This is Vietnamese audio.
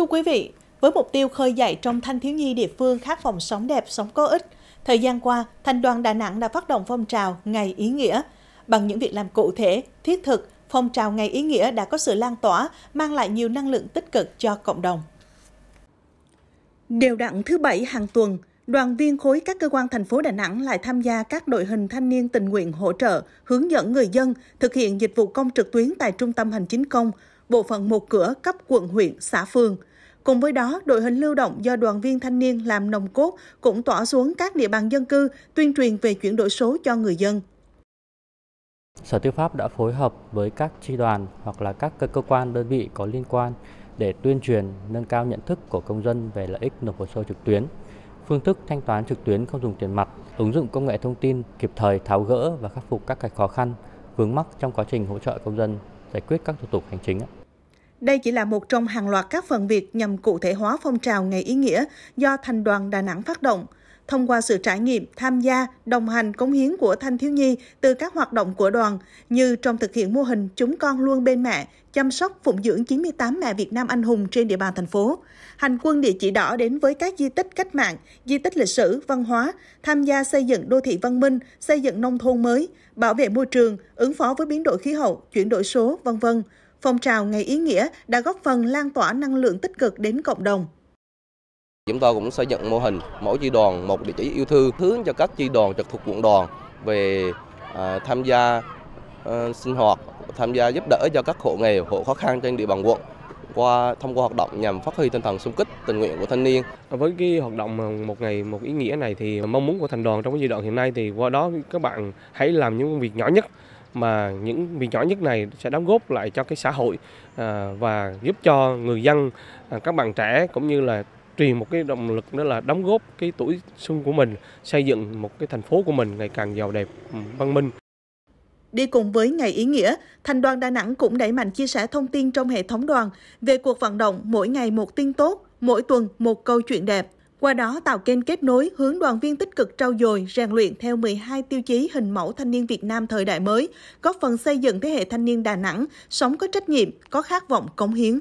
Thưa quý vị, với mục tiêu khơi dậy trong thanh thiếu nhi địa phương khát vọng sống đẹp, sống có ích, thời gian qua, Thành đoàn Đà Nẵng đã phát động phong trào Ngày ý nghĩa. Bằng những việc làm cụ thể, thiết thực, phong trào Ngày ý nghĩa đã có sự lan tỏa, mang lại nhiều năng lượng tích cực cho cộng đồng. Đều đặn thứ Bảy hàng tuần, đoàn viên khối các cơ quan thành phố Đà Nẵng lại tham gia các đội hình thanh niên tình nguyện hỗ trợ, hướng dẫn người dân thực hiện dịch vụ công trực tuyến tại Trung tâm Hành chính công, bộ phận một cửa cấp quận huyện, xã phường – Cùng với đó, đội hình lưu động do đoàn viên thanh niên làm nồng cốt cũng tỏa xuống các địa bàn dân cư tuyên truyền về chuyển đổi số cho người dân. Sở Tư pháp đã phối hợp với các tri đoàn hoặc là các cơ quan đơn vị có liên quan để tuyên truyền nâng cao nhận thức của công dân về lợi ích nộp hồ sơ trực tuyến, phương thức thanh toán trực tuyến không dùng tiền mặt, ứng dụng công nghệ thông tin kịp thời tháo gỡ và khắc phục các cái khó khăn vướng mắc trong quá trình hỗ trợ công dân giải quyết các thủ tục hành chính. Đây chỉ là một trong hàng loạt các phần việc nhằm cụ thể hóa phong trào ngày ý nghĩa do Thành đoàn Đà Nẵng phát động. Thông qua sự trải nghiệm, tham gia, đồng hành, cống hiến của thanh thiếu nhi từ các hoạt động của đoàn, như trong thực hiện mô hình chúng con luôn bên mẹ, chăm sóc phụng dưỡng 98 mẹ Việt Nam anh hùng trên địa bàn thành phố. Hành quân địa chỉ đỏ đến với các di tích cách mạng, di tích lịch sử, văn hóa, tham gia xây dựng đô thị văn minh, xây dựng nông thôn mới, bảo vệ môi trường, ứng phó với biến đổi khí hậu, chuyển đổi số, vân vân phong trào Ngày Ý Nghĩa đã góp phần lan tỏa năng lượng tích cực đến cộng đồng. Chúng tôi cũng xây dựng mô hình mỗi chi đoàn một địa chỉ yêu thương hướng cho các chi đoàn trực thuộc quận đoàn về à, tham gia à, sinh hoạt, tham gia giúp đỡ cho các hộ nghèo, hộ khó khăn trên địa bàn quận qua thông qua hoạt động nhằm phát huy tinh thần xung kích tình nguyện của thanh niên. Với cái hoạt động một ngày một ý nghĩa này thì mong muốn của thành đoàn trong cái giai đoạn hiện nay thì qua đó các bạn hãy làm những việc nhỏ nhất mà những việc nhỏ nhất này sẽ đóng góp lại cho cái xã hội à, và giúp cho người dân à, các bạn trẻ cũng như là truyền một cái động lực đó là đóng góp cái tuổi xuân của mình xây dựng một cái thành phố của mình ngày càng giàu đẹp ừ, văn minh Đi cùng với ngày ý nghĩa, thành đoàn Đà Nẵng cũng đẩy mạnh chia sẻ thông tin trong hệ thống đoàn về cuộc vận động mỗi ngày một tin tốt, mỗi tuần một câu chuyện đẹp qua đó tạo kênh kết nối hướng đoàn viên tích cực trau dồi, rèn luyện theo 12 tiêu chí hình mẫu thanh niên Việt Nam thời đại mới, góp phần xây dựng thế hệ thanh niên Đà Nẵng sống có trách nhiệm, có khát vọng cống hiến.